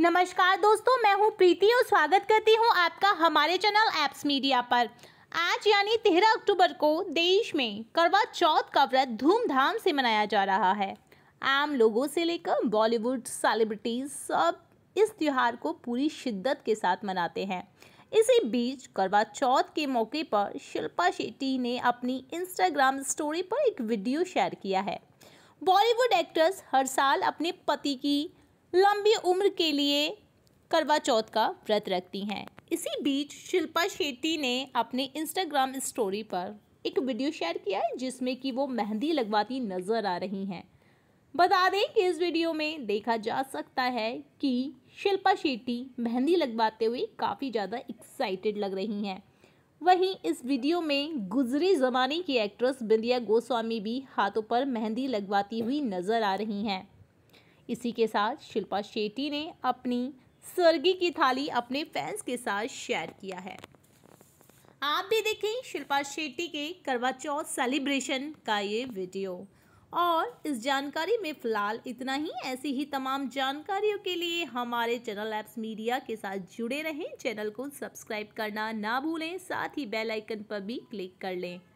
नमस्कार दोस्तों मैं हूं प्रीति और स्वागत करती हूं आपका हमारे चैनल एप्स मीडिया पर आज यानी तेरह अक्टूबर को देश में करवा चौथ का व्रत धूमधाम से मनाया जा रहा है आम लोगों से लेकर बॉलीवुड सेलिब्रिटीज सब इस त्यौहार को पूरी शिद्दत के साथ मनाते हैं इसी बीच करवा चौथ के मौके पर शिल्पा शेट्टी ने अपनी इंस्टाग्राम स्टोरी पर एक वीडियो शेयर किया है बॉलीवुड एक्ट्रेस हर साल अपने पति की लंबी उम्र के लिए करवा चौथ का व्रत रखती हैं इसी बीच शिल्पा शेट्टी ने अपने इंस्टाग्राम स्टोरी पर एक वीडियो शेयर किया है जिसमें कि वो मेहंदी लगवाती नज़र आ रही हैं बता दें कि इस वीडियो में देखा जा सकता है कि शिल्पा शेट्टी मेहंदी लगवाते हुए काफ़ी ज़्यादा एक्साइटेड लग रही हैं वहीं इस वीडियो में गुजरे ज़माने की एक्ट्रेस बिंदिया गोस्वामी भी हाथों पर मेहंदी लगवाती हुई नज़र आ रही हैं इसी के साथ शिल्पा शेट्टी ने अपनी स्वर्गी की थाली अपने फैंस के साथ शेयर किया है आप भी देखें शिल्पा शेट्टी के करवा चौथ सेलिब्रेशन का ये वीडियो और इस जानकारी में फ़िलहाल इतना ही ऐसी ही तमाम जानकारियों के लिए हमारे चैनल एप्स मीडिया के साथ जुड़े रहें चैनल को सब्सक्राइब करना ना भूलें साथ ही बेल आइकन पर भी क्लिक कर लें